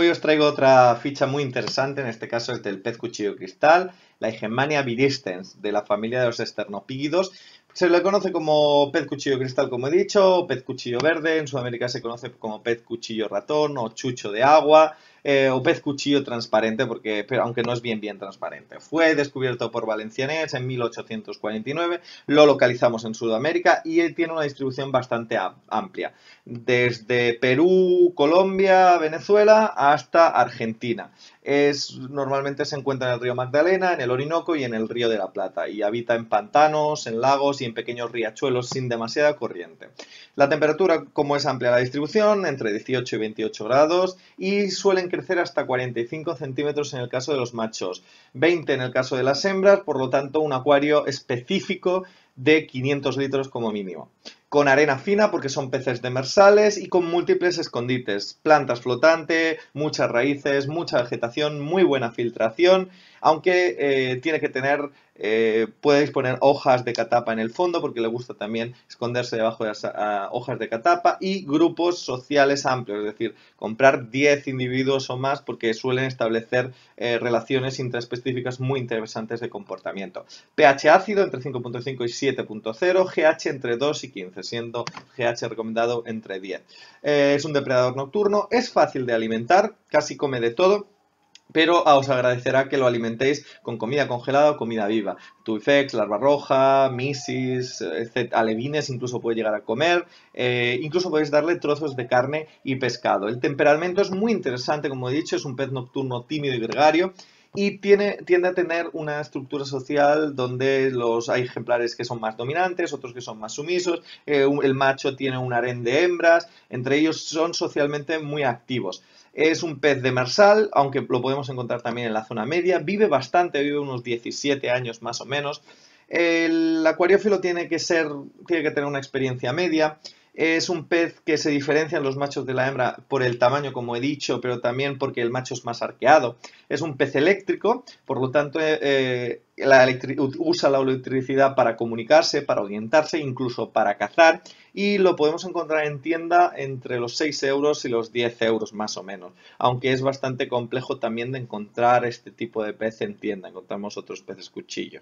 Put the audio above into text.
Hoy os traigo otra ficha muy interesante, en este caso es del pez cuchillo cristal, la Hegemania viristens, de la familia de los esternopígidos. Se le conoce como pez cuchillo cristal, como he dicho, o pez cuchillo verde, en Sudamérica se conoce como pez cuchillo ratón o chucho de agua, o eh, pez cuchillo transparente, porque, aunque no es bien, bien transparente. Fue descubierto por valencianés en 1849, lo localizamos en Sudamérica y tiene una distribución bastante amplia, desde Perú, Colombia, Venezuela hasta Argentina. Es, normalmente se encuentra en el río Magdalena, en el Orinoco y en el río de la Plata, y habita en pantanos, en lagos y en pequeños riachuelos sin demasiada corriente. La temperatura, como es amplia la distribución, entre 18 y 28 grados, y suelen crecer hasta 45 centímetros en el caso de los machos, 20 en el caso de las hembras, por lo tanto un acuario específico de 500 litros como mínimo. Con arena fina porque son peces demersales y con múltiples escondites, plantas flotantes, muchas raíces, mucha vegetación, muy buena filtración, aunque eh, tiene que tener eh, puedes poner hojas de catapa en el fondo porque le gusta también esconderse debajo de las ah, hojas de catapa y grupos sociales amplios, es decir, comprar 10 individuos o más porque suelen establecer eh, relaciones intraespecíficas muy interesantes de comportamiento. pH ácido entre 5.5 y 7.0, GH entre 2 y 15, siendo GH recomendado entre 10. Eh, es un depredador nocturno, es fácil de alimentar, casi come de todo pero ah, os agradecerá que lo alimentéis con comida congelada o comida viva. Tuifex, larva roja, misis, etc. alevines incluso puede llegar a comer. Eh, incluso podéis darle trozos de carne y pescado. El temperamento es muy interesante, como he dicho, es un pez nocturno tímido y gregario y tiene, tiende a tener una estructura social donde los, hay ejemplares que son más dominantes, otros que son más sumisos, eh, el macho tiene un harén de hembras, entre ellos son socialmente muy activos. Es un pez demersal, aunque lo podemos encontrar también en la zona media, vive bastante, vive unos 17 años más o menos. El acuariofilo tiene que ser, tiene que tener una experiencia media. Es un pez que se diferencia en los machos de la hembra por el tamaño, como he dicho, pero también porque el macho es más arqueado. Es un pez eléctrico, por lo tanto eh, eh, usa la electricidad para comunicarse, para orientarse, incluso para cazar. Y lo podemos encontrar en tienda entre los 6 euros y los 10 euros más o menos. Aunque es bastante complejo también de encontrar este tipo de pez en tienda. Encontramos otros peces cuchillo.